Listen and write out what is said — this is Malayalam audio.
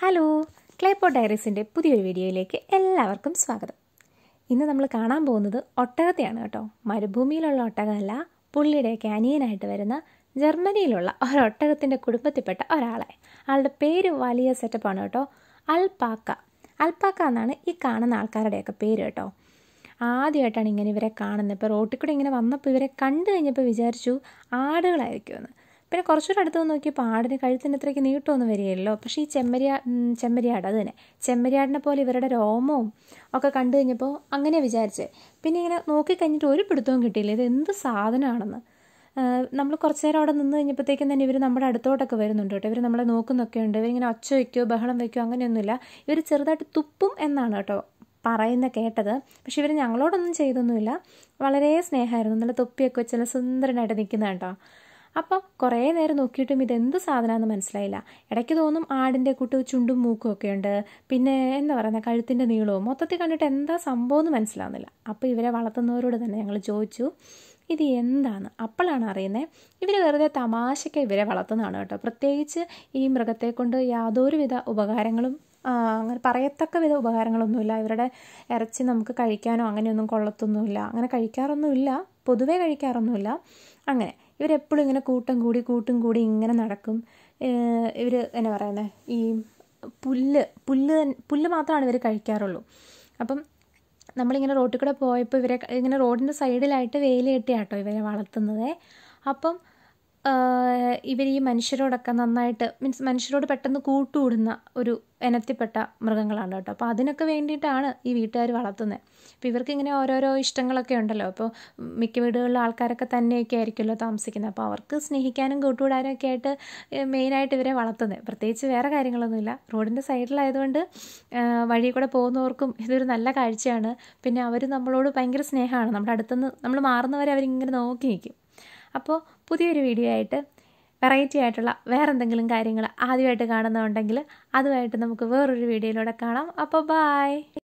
ഹലോ ക്ലേപ്പോ ഡയറീസിൻ്റെ പുതിയൊരു വീഡിയോയിലേക്ക് എല്ലാവർക്കും സ്വാഗതം ഇന്ന് നമ്മൾ കാണാൻ പോകുന്നത് ഒട്ടകത്തെയാണ് കേട്ടോ മരുഭൂമിയിലുള്ള ഒട്ടകമല്ല പുള്ളിയുടെ കാനിയനായിട്ട് വരുന്ന ജർമ്മനിയിലുള്ള ഒരൊട്ടകത്തിൻ്റെ കുടുംബത്തിൽപ്പെട്ട ഒരാളെ ആളുടെ പേര് വലിയ സെറ്റപ്പാണ് കേട്ടോ അൽപാക്ക അൽപാക്ക എന്നാണ് ഈ കാണുന്ന ആൾക്കാരുടെയൊക്കെ പേര് കേട്ടോ ആദ്യമായിട്ടാണ് ഇങ്ങനെ ഇവരെ കാണുന്നത് ഇപ്പോൾ റോട്ടിൽ കൂടെ ഇങ്ങനെ വന്നപ്പോൾ ഇവരെ കണ്ടു കഴിഞ്ഞപ്പോൾ വിചാരിച്ചു ആടുകളായിരിക്കുമെന്ന് പിന്നെ കുറച്ചുകൂടെ അടുത്ത് നോക്കിയപ്പോൾ ആടിന് കഴുത്തിന് അത്രയ്ക്ക് നീട്ടമൊന്നും വരികയല്ലോ പക്ഷേ ഈ ചെമ്മരിയാ ചെമ്മരിയാട് അത് തന്നെ ചെമ്മരിയാടിനെ പോലെ ഇവരുടെ രോമവും ഒക്കെ കണ്ടു കഴിഞ്ഞപ്പോൾ അങ്ങനെ വിചാരിച്ച് പിന്നെ ഇങ്ങനെ നോക്കിക്കഴിഞ്ഞിട്ട് ഒരു പിടുത്തവും കിട്ടിയില്ല ഇത് എന്ത് സാധനമാണെന്ന് നമ്മൾ കുറച്ച് നേരം അവിടെ നിന്ന് കഴിഞ്ഞപ്പോഴത്തേക്കും തന്നെ ഇവർ നമ്മുടെ അടുത്തോട്ടൊക്കെ വരുന്നുണ്ട് കേട്ടോ ഇവർ നമ്മളെ നോക്കുന്നൊക്കെ ഉണ്ട് ഇവരിങ്ങനെ ഒച്ച വയ്ക്കോ ബഹളം വയ്ക്കോ അങ്ങനെയൊന്നുമില്ല ഇവർ ചെറുതായിട്ട് തുപ്പും എന്നാണ് കേട്ടോ പറയുന്ന കേട്ടത് പക്ഷെ ഇവർ ഞങ്ങളോടൊന്നും ചെയ്തൊന്നുമില്ല വളരെ സ്നേഹമായിരുന്നു നല്ല തൊപ്പിയൊക്കെ വെച്ചാൽ നല്ല സുന്ദരനായിട്ട് നിൽക്കുന്ന കേട്ടോ അപ്പോൾ കുറേ നേരം നോക്കിയിട്ടും ഇതെന്ത് സാധനമാണെന്ന് മനസ്സിലായില്ല ഇടയ്ക്ക് തോന്നും ആടിൻ്റെ കൂട്ട് ചുണ്ടും മൂക്കും ഒക്കെ ഉണ്ട് പിന്നെ എന്താ പറയുന്നത് കഴുത്തിൻ്റെ നീളവും മൊത്തത്തിൽ കണ്ടിട്ട് എന്താ സംഭവം എന്ന് മനസ്സിലാവുന്നില്ല അപ്പോൾ ഇവരെ വളർത്തുന്നവരോട് തന്നെ ഞങ്ങൾ ചോദിച്ചു ഇത് എന്താണ് അപ്പോഴാണ് അറിയുന്നത് ഇവർ വെറുതെ തമാശയ്ക്ക് ഇവരെ വളർത്തുന്നതാണ് കേട്ടോ പ്രത്യേകിച്ച് ഈ മൃഗത്തെ കൊണ്ട് യാതൊരുവിധ ഉപകാരങ്ങളും അങ്ങനെ പറയത്തക്ക വിധ ഉപകാരങ്ങളൊന്നുമില്ല ഇവരുടെ ഇറച്ചി നമുക്ക് കഴിക്കാനോ അങ്ങനെയൊന്നും കൊള്ളത്തൊന്നുമില്ല അങ്ങനെ കഴിക്കാറൊന്നുമില്ല പൊതുവേ കഴിക്കാറൊന്നുമില്ല അങ്ങനെ ഇവരെപ്പോഴും ഇങ്ങനെ കൂട്ടം കൂടി കൂട്ടും കൂടി ഇങ്ങനെ നടക്കും ഇവർ എന്നാ പറയുന്നത് ഈ പുല്ല് പുല്ല് പുല്ല് മാത്രമാണ് ഇവർ കഴിക്കാറുള്ളൂ അപ്പം നമ്മളിങ്ങനെ റോട്ടിൽ കൂടെ പോയപ്പോൾ ഇവരെ ഇങ്ങനെ റോഡിൻ്റെ സൈഡിലായിട്ട് വേലി കെട്ടിയാട്ടോ ഇവരെ വളർത്തുന്നത് അപ്പം ഇവർ ഈ മനുഷ്യരോടൊക്കെ നന്നായിട്ട് മീൻസ് മനുഷ്യരോട് പെട്ടെന്ന് കൂട്ടുകൂടുന്ന ഒരു ഇനത്തിൽപ്പെട്ട മൃഗങ്ങളാണ് കേട്ടോ അപ്പോൾ അതിനൊക്കെ വേണ്ടിയിട്ടാണ് ഈ വീട്ടുകാർ വളർത്തുന്നത് അപ്പോൾ ഇവർക്ക് ഇങ്ങനെ ഓരോരോ ഇഷ്ടങ്ങളൊക്കെ ഉണ്ടല്ലോ അപ്പോൾ മിക്ക വീടുകളിലെ ആൾക്കാരൊക്കെ തന്നെയൊക്കെ ആയിരിക്കുമല്ലോ താമസിക്കുന്നത് അപ്പോൾ അവർക്ക് സ്നേഹിക്കാനും കൂട്ടുകൂടാനും ഒക്കെ ആയിട്ട് മെയിനായിട്ട് ഇവരെ വളർത്തുന്നത് പ്രത്യേകിച്ച് വേറെ കാര്യങ്ങളൊന്നുമില്ല റോഡിൻ്റെ സൈഡിലായതുകൊണ്ട് വഴി കൂടെ പോകുന്നവർക്കും ഇതൊരു നല്ല കാഴ്ചയാണ് പിന്നെ അവർ നമ്മളോട് ഭയങ്കര സ്നേഹമാണ് നമ്മുടെ അടുത്തുനിന്ന് നമ്മൾ മാറുന്നവരെ അവരിങ്ങനെ നോക്കി നിൽക്കും അപ്പോൾ പുതിയൊരു വീഡിയോ ആയിട്ട് വെറൈറ്റി ആയിട്ടുള്ള വേറെ എന്തെങ്കിലും കാര്യങ്ങൾ ആദ്യമായിട്ട് കാണുന്നുണ്ടെങ്കിൽ അതുമായിട്ട് നമുക്ക് വേറൊരു വീഡിയോയിലൂടെ കാണാം അപ്പോൾ ബായ്